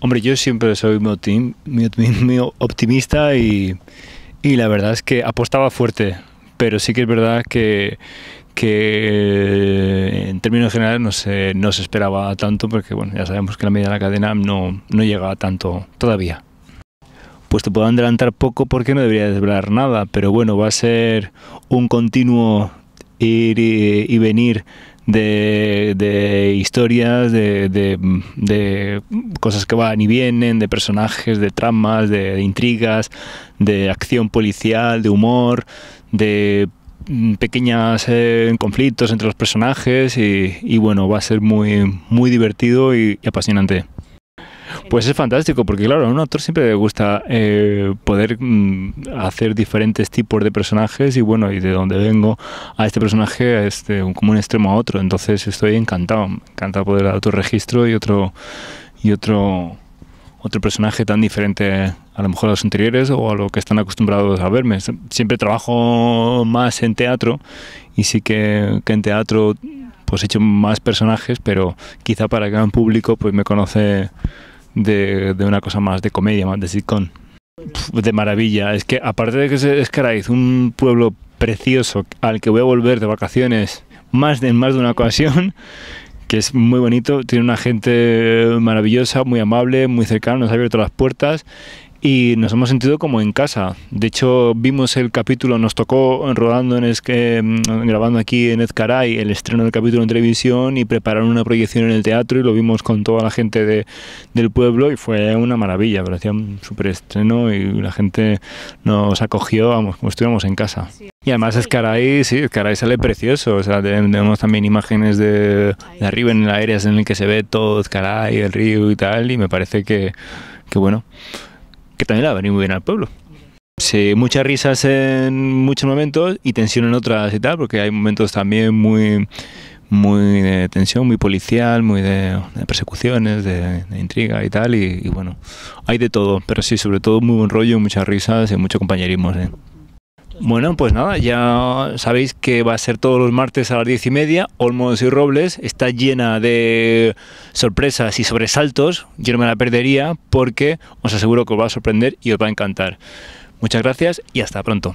Hombre, yo siempre soy muy optimista y, la verdad es que apostaba fuerte, pero sí que es verdad que eh, en términos generales no se, esperaba tanto porque bueno, ya sabemos que la media de la cadena no, no llega tanto todavía. Pues te puedo adelantar poco porque no debería desvelar nada, pero bueno, va a ser un continuo ir y venir de, de historias, de, de, cosas que van y vienen, de personajes, de tramas, de intrigas, de acción policial, de humor, de pequeños eh, conflictos entre los personajes y, bueno, va a ser muy, muy divertido y apasionante. Pues es fantástico, porque claro, a un autor siempre le gusta eh, poder mm, hacer diferentes tipos de personajes y bueno, y de donde vengo a este personaje, a este, como un extremo a otro. Entonces estoy encantado, encantado poder dar otro registro y otro y otro otro personaje tan diferente a lo mejor a los anteriores o a lo que están acostumbrados a verme. Siempre trabajo más en teatro y sí que, en teatro pues he hecho más personajes, pero quizá para el gran público pues me conoce de, una cosa más de comedia, más de sitcom. de maravilla, es que aparte de que es Caraíz, un pueblo precioso al que voy a volver de vacaciones más de, en más de una ocasión, que es muy bonito, tiene una gente maravillosa, muy amable, muy cercana, nos ha abierto las puertas y nos hemos sentido como en casa. De hecho, vimos el capítulo, nos tocó rodando, en es que, em, grabando aquí en Ezcaray el estreno del capítulo en televisión y prepararon una proyección en el teatro y lo vimos con toda la gente de, del pueblo y fue una maravilla, parecía un súper estreno y la gente nos acogió, vamos, como estuviéramos en casa. Y además Escaray, sí, Escaray sale precioso. O sea, tenemos también imágenes de, arriba en el aire en el que se ve todo Escaray, el río y tal. Y me parece que, que bueno, que también le muy bien al pueblo. Sí, muchas risas en muchos momentos y tensión en otras y tal, porque hay momentos también muy, muy de tensión, muy policial, muy de, persecuciones, de, intriga y tal, y, bueno, hay de todo, pero sí, sobre todo muy buen rollo, muchas risas y mucho compañerismo. Bueno, pues nada, ya sabéis que va a ser todos los martes a las diez y media. Olmos y Robles está llena de sorpresas y sobresaltos. Yo no me la perdería porque os aseguro que os va a sorprender y os va a encantar. Muchas gracias y hasta pronto.